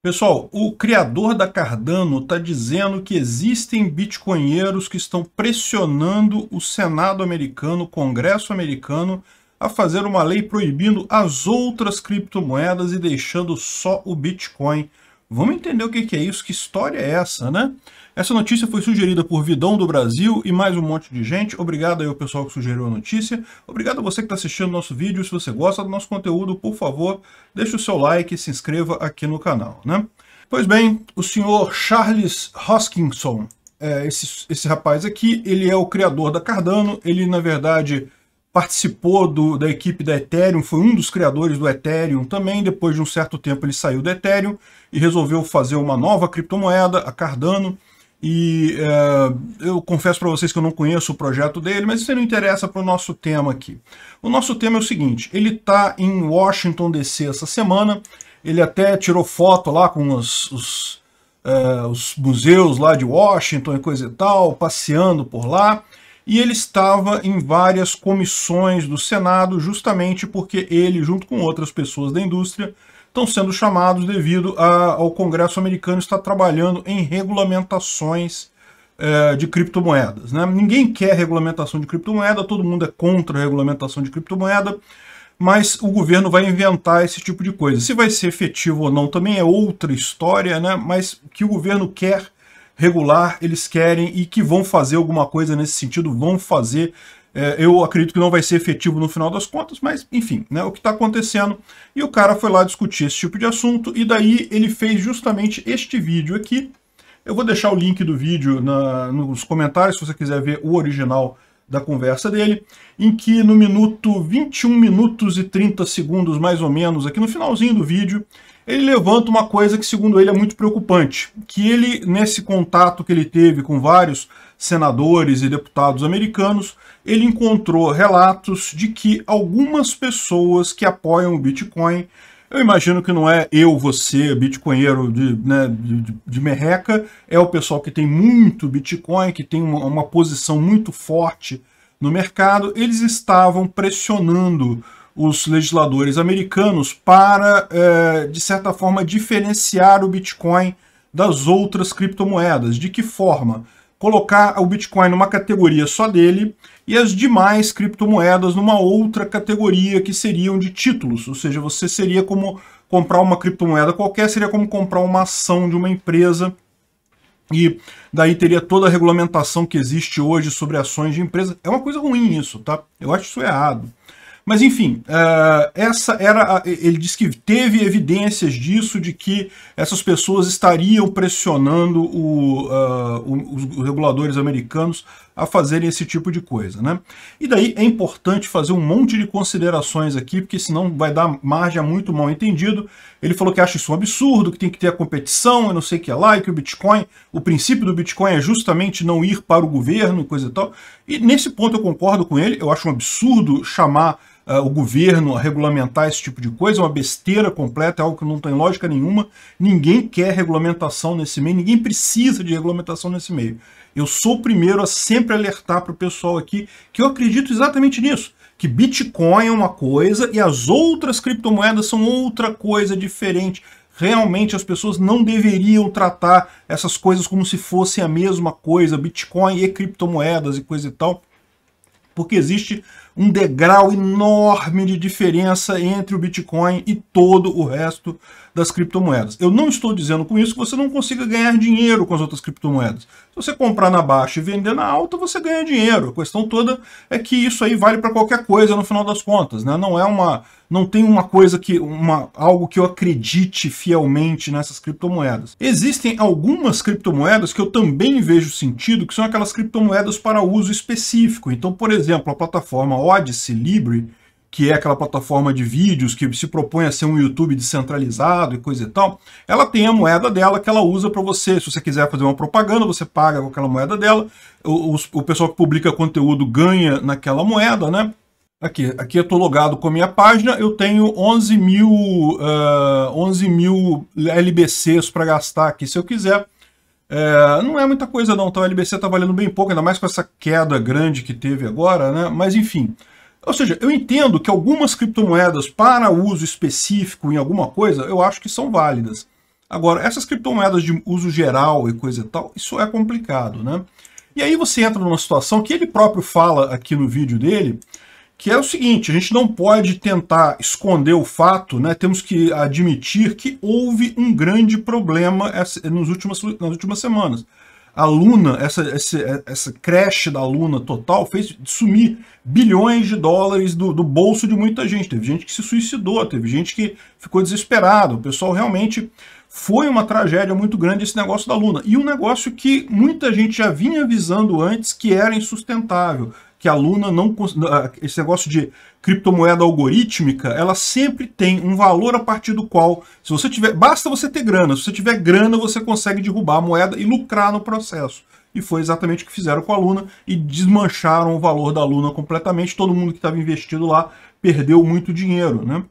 Pessoal, o criador da Cardano está dizendo que existem bitcoinheiros que estão pressionando o Senado americano, o Congresso americano, a fazer uma lei proibindo as outras criptomoedas e deixando só o Bitcoin. Vamos entender o que é isso, que história é essa, né? Essa notícia foi sugerida por Vidão do Brasil e mais um monte de gente. Obrigado aí ao pessoal que sugeriu a notícia. Obrigado a você que está assistindo nosso vídeo. Se você gosta do nosso conteúdo, por favor, deixe o seu like e se inscreva aqui no canal, né? Pois bem, o senhor Charles Hoskinson, é, esse, esse rapaz aqui, ele é o criador da Cardano. Ele, na verdade, participou do, da equipe da Ethereum, foi um dos criadores do Ethereum também. Depois de um certo tempo ele saiu do Ethereum e resolveu fazer uma nova criptomoeda, a Cardano. E é, eu confesso para vocês que eu não conheço o projeto dele, mas isso não interessa para o nosso tema aqui. O nosso tema é o seguinte, ele está em Washington DC essa semana, ele até tirou foto lá com os, os, é, os museus lá de Washington e coisa e tal, passeando por lá e ele estava em várias comissões do Senado justamente porque ele, junto com outras pessoas da indústria, estão sendo chamados devido a, ao Congresso americano estar trabalhando em regulamentações é, de criptomoedas. Né? Ninguém quer regulamentação de criptomoeda, todo mundo é contra a regulamentação de criptomoeda, mas o governo vai inventar esse tipo de coisa. Se vai ser efetivo ou não também é outra história, né? mas o que o governo quer regular eles querem e que vão fazer alguma coisa nesse sentido, vão fazer. É, eu acredito que não vai ser efetivo no final das contas, mas enfim, né, o que está acontecendo. E o cara foi lá discutir esse tipo de assunto e daí ele fez justamente este vídeo aqui. Eu vou deixar o link do vídeo na, nos comentários se você quiser ver o original da conversa dele, em que no minuto 21 minutos e 30 segundos, mais ou menos, aqui no finalzinho do vídeo, ele levanta uma coisa que, segundo ele, é muito preocupante, que ele, nesse contato que ele teve com vários senadores e deputados americanos, ele encontrou relatos de que algumas pessoas que apoiam o Bitcoin eu imagino que não é eu, você, bitcoinheiro de, né, de, de, merreca, é o pessoal que tem muito Bitcoin, que tem uma, uma posição muito forte no mercado. Eles estavam pressionando os legisladores americanos para, é, de certa forma, diferenciar o Bitcoin das outras criptomoedas. De que forma? colocar o Bitcoin numa categoria só dele e as demais criptomoedas numa outra categoria que seriam de títulos, ou seja, você seria como comprar uma criptomoeda qualquer, seria como comprar uma ação de uma empresa e daí teria toda a regulamentação que existe hoje sobre ações de empresa. É uma coisa ruim isso, tá? Eu acho isso errado. Mas enfim, uh, essa era. A, ele disse que teve evidências disso, de que essas pessoas estariam pressionando o, uh, os reguladores americanos a fazerem esse tipo de coisa. Né? E daí é importante fazer um monte de considerações aqui, porque senão vai dar margem a muito mal entendido. Ele falou que acha isso um absurdo, que tem que ter a competição, eu não sei o que é lá, e que o Bitcoin, o princípio do Bitcoin é justamente não ir para o governo e coisa e tal. E nesse ponto eu concordo com ele, eu acho um absurdo chamar uh, o governo a regulamentar esse tipo de coisa, é uma besteira completa, é algo que não tem lógica nenhuma. Ninguém quer regulamentação nesse meio, ninguém precisa de regulamentação nesse meio. Eu sou o primeiro a sempre alertar para o pessoal aqui que eu acredito exatamente nisso que Bitcoin é uma coisa e as outras criptomoedas são outra coisa diferente. Realmente as pessoas não deveriam tratar essas coisas como se fossem a mesma coisa, Bitcoin e criptomoedas e coisa e tal, porque existe um degrau enorme de diferença entre o Bitcoin e todo o resto das criptomoedas. Eu não estou dizendo com isso que você não consiga ganhar dinheiro com as outras criptomoedas. Se você comprar na baixa e vender na alta, você ganha dinheiro. A questão toda é que isso aí vale para qualquer coisa no final das contas. Né? Não é uma não tem uma coisa que uma algo que eu acredite fielmente nessas criptomoedas. Existem algumas criptomoedas que eu também vejo sentido, que são aquelas criptomoedas para uso específico. Então, por exemplo, a plataforma Odyssey Libre, que é aquela plataforma de vídeos que se propõe a ser um YouTube descentralizado e coisa e tal, ela tem a moeda dela que ela usa para você. Se você quiser fazer uma propaganda, você paga com aquela moeda dela. O, o, o pessoal que publica conteúdo ganha naquela moeda, né? Aqui, aqui eu estou logado com a minha página, eu tenho 11 mil, uh, eh, 11 mil LBCs para gastar aqui se eu quiser. Eh, não é muita coisa não, então o LBC está valendo bem pouco, ainda mais com essa queda grande que teve agora, né? mas enfim. Ou seja, eu entendo que algumas criptomoedas para uso específico em alguma coisa, eu acho que são válidas. Agora, essas criptomoedas de uso geral e coisa e tal, isso é complicado, né? E aí você entra numa situação que ele próprio fala aqui no vídeo dele, que é o seguinte, a gente não pode tentar esconder o fato, né? temos que admitir que houve um grande problema nos últimas, nas últimas semanas. A Luna, essa, essa, essa creche da Luna total, fez sumir bilhões de dólares do, do bolso de muita gente. Teve gente que se suicidou, teve gente que ficou desesperado. O pessoal realmente foi uma tragédia muito grande esse negócio da Luna. E um negócio que muita gente já vinha avisando antes que era insustentável que a Luna não ah, esse negócio de criptomoeda algorítmica, ela sempre tem um valor a partir do qual, se você tiver, basta você ter grana, se você tiver grana, você consegue derrubar a moeda e lucrar no processo. E foi exatamente o que fizeram com a Luna e desmancharam o valor da Luna completamente. Todo mundo que estava investido lá perdeu muito dinheiro, né?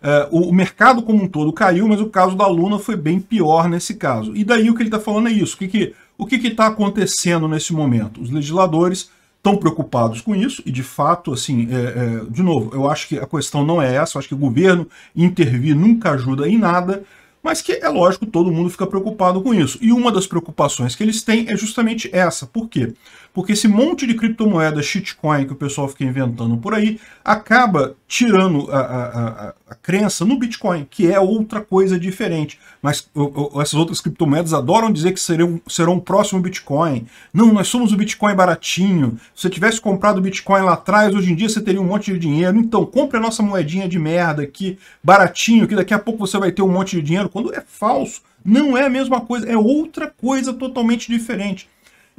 É, o mercado como um todo caiu, mas o caso da Luna foi bem pior nesse caso. E daí o que ele está falando é isso. O que está que, o que que tá acontecendo nesse momento? Os legisladores tão preocupados com isso, e de fato, assim, é, é, de novo, eu acho que a questão não é essa, eu acho que o governo intervir nunca ajuda em nada, mas que é lógico, todo mundo fica preocupado com isso. E uma das preocupações que eles têm é justamente essa. Por quê? Porque esse monte de criptomoeda shitcoin que o pessoal fica inventando por aí acaba tirando a, a, a, a crença no Bitcoin, que é outra coisa diferente. Mas o, o, essas outras criptomoedas adoram dizer que serão, serão o próximo Bitcoin. Não, nós somos o Bitcoin baratinho. Se você tivesse comprado Bitcoin lá atrás, hoje em dia você teria um monte de dinheiro. Então, compre a nossa moedinha de merda aqui, baratinho, que daqui a pouco você vai ter um monte de dinheiro. Quando é falso, não é a mesma coisa, é outra coisa totalmente diferente.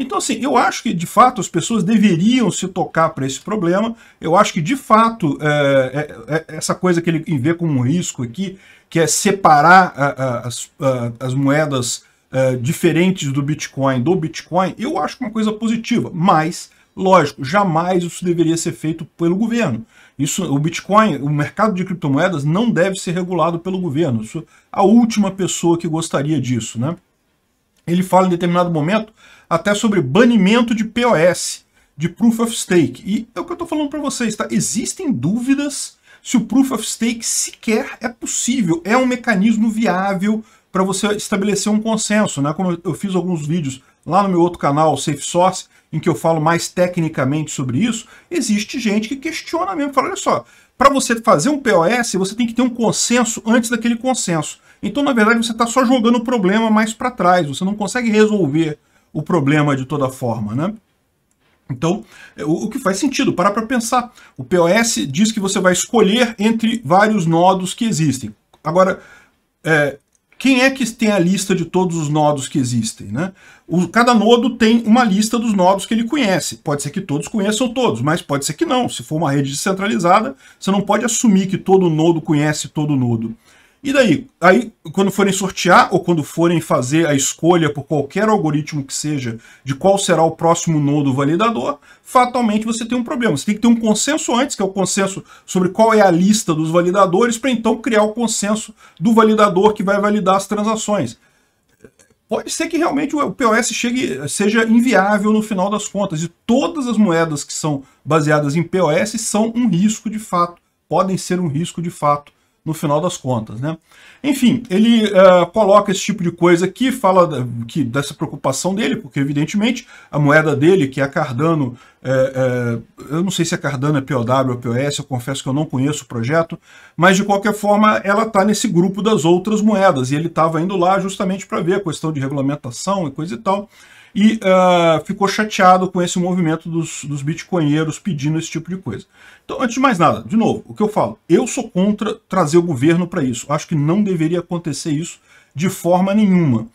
Então, assim, eu acho que de fato as pessoas deveriam se tocar para esse problema. Eu acho que de fato é, é, é essa coisa que ele vê como um risco aqui, que é separar a, a, as, a, as moedas é, diferentes do Bitcoin do Bitcoin, eu acho que é uma coisa positiva. Mas, lógico, jamais isso deveria ser feito pelo governo. Isso, o Bitcoin, o mercado de criptomoedas não deve ser regulado pelo governo. Isso, a última pessoa que gostaria disso, né? Ele fala em determinado momento até sobre banimento de POS, de Proof of Stake. E é o que eu estou falando para vocês, tá? Existem dúvidas se o Proof of Stake sequer é possível, é um mecanismo viável para você estabelecer um consenso, né? Como eu fiz alguns vídeos lá no meu outro canal, Safe Source, em que eu falo mais tecnicamente sobre isso, existe gente que questiona mesmo, fala, olha só, para você fazer um POS, você tem que ter um consenso antes daquele consenso. Então, na verdade, você está só jogando o problema mais para trás, você não consegue resolver o problema de toda forma, né? Então, é, o que faz sentido, parar para pensar. O POS diz que você vai escolher entre vários nodos que existem. Agora, é, quem é que tem a lista de todos os nodos que existem? Né? O, cada nodo tem uma lista dos nodos que ele conhece. Pode ser que todos conheçam todos, mas pode ser que não. Se for uma rede descentralizada, você não pode assumir que todo nodo conhece todo nodo. E daí? Aí, quando forem sortear ou quando forem fazer a escolha por qualquer algoritmo que seja de qual será o próximo nodo validador, fatalmente você tem um problema. Você tem que ter um consenso antes, que é o consenso sobre qual é a lista dos validadores, para então criar o consenso do validador que vai validar as transações. Pode ser que realmente o POS chegue, seja inviável no final das contas, e todas as moedas que são baseadas em POS são um risco de fato, podem ser um risco de fato no final das contas. Né? Enfim, ele uh, coloca esse tipo de coisa aqui, fala da, que, dessa preocupação dele, porque evidentemente a moeda dele, que é a Cardano, é, é, eu não sei se a Cardano é POW ou é POS, eu confesso que eu não conheço o projeto, mas de qualquer forma ela está nesse grupo das outras moedas, e ele estava indo lá justamente para ver a questão de regulamentação e coisa e tal, e uh, ficou chateado com esse movimento dos, dos bitcoinheiros pedindo esse tipo de coisa. Então, antes de mais nada, de novo, o que eu falo, eu sou contra trazer o governo para isso. Acho que não deveria acontecer isso de forma nenhuma.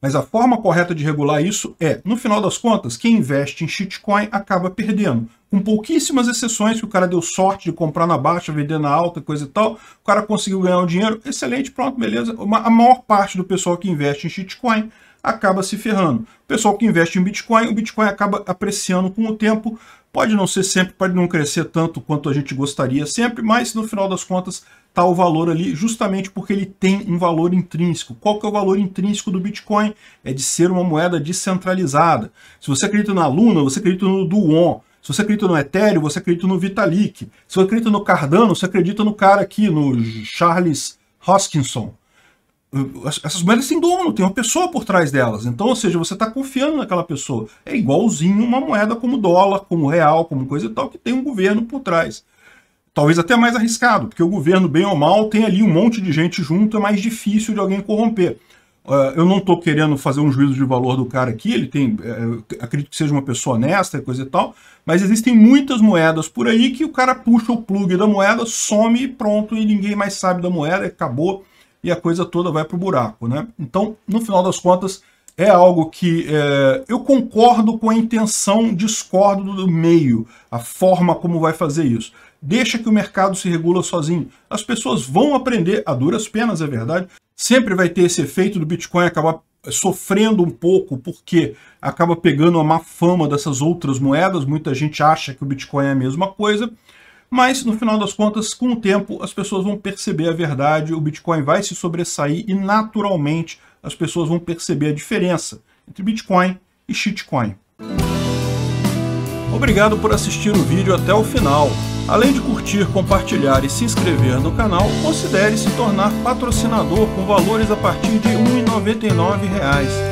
Mas a forma correta de regular isso é, no final das contas, quem investe em shitcoin acaba perdendo. Com pouquíssimas exceções, que o cara deu sorte de comprar na baixa, vender na alta, coisa e tal, o cara conseguiu ganhar o dinheiro, excelente, pronto, beleza. A maior parte do pessoal que investe em shitcoin acaba se ferrando. pessoal que investe em Bitcoin, o Bitcoin acaba apreciando com o tempo. Pode não ser sempre, pode não crescer tanto quanto a gente gostaria sempre, mas no final das contas está o valor ali justamente porque ele tem um valor intrínseco. Qual que é o valor intrínseco do Bitcoin? É de ser uma moeda descentralizada. Se você acredita na Luna, você acredita no Duon. Se você acredita no Ethereum, você acredita no Vitalik. Se você acredita no Cardano, você acredita no cara aqui, no Charles Hoskinson. Eh, essas moedas têm dono, tem uma pessoa por trás delas. Então, ou seja, você está confiando naquela pessoa. É igualzinho uma moeda como dólar, como real, como coisa e tal, que tem um governo por trás. Talvez até mais arriscado, porque o governo, bem ou mal, tem ali um monte de gente junto, é mais difícil de alguém corromper. Eh, eu não estou querendo fazer um juízo de valor do cara aqui, ele tem. Eh, acredito que seja uma pessoa honesta e coisa e tal, mas existem muitas moedas por aí que o cara puxa o plug da moeda, some e pronto, e ninguém mais sabe da moeda, acabou e a coisa toda vai para o buraco. Né? Então, no final das contas, é algo que é, eu concordo com a intenção, discordo do meio, a forma como vai fazer isso. Deixa que o mercado se regula sozinho. As pessoas vão aprender, a duras penas, é verdade. Sempre vai ter esse efeito do Bitcoin acabar sofrendo um pouco porque acaba pegando a má fama dessas outras moedas. Muita gente acha que o Bitcoin é a mesma coisa, mas, no final das contas, com o tempo, as pessoas vão perceber a verdade, o Bitcoin vai se sobressair e, naturalmente, as pessoas vão perceber a diferença entre Bitcoin e shitcoin. Obrigado por assistir o vídeo até o final. Além de curtir, compartilhar e se inscrever no canal, considere se tornar patrocinador com valores a partir de R$ 1,99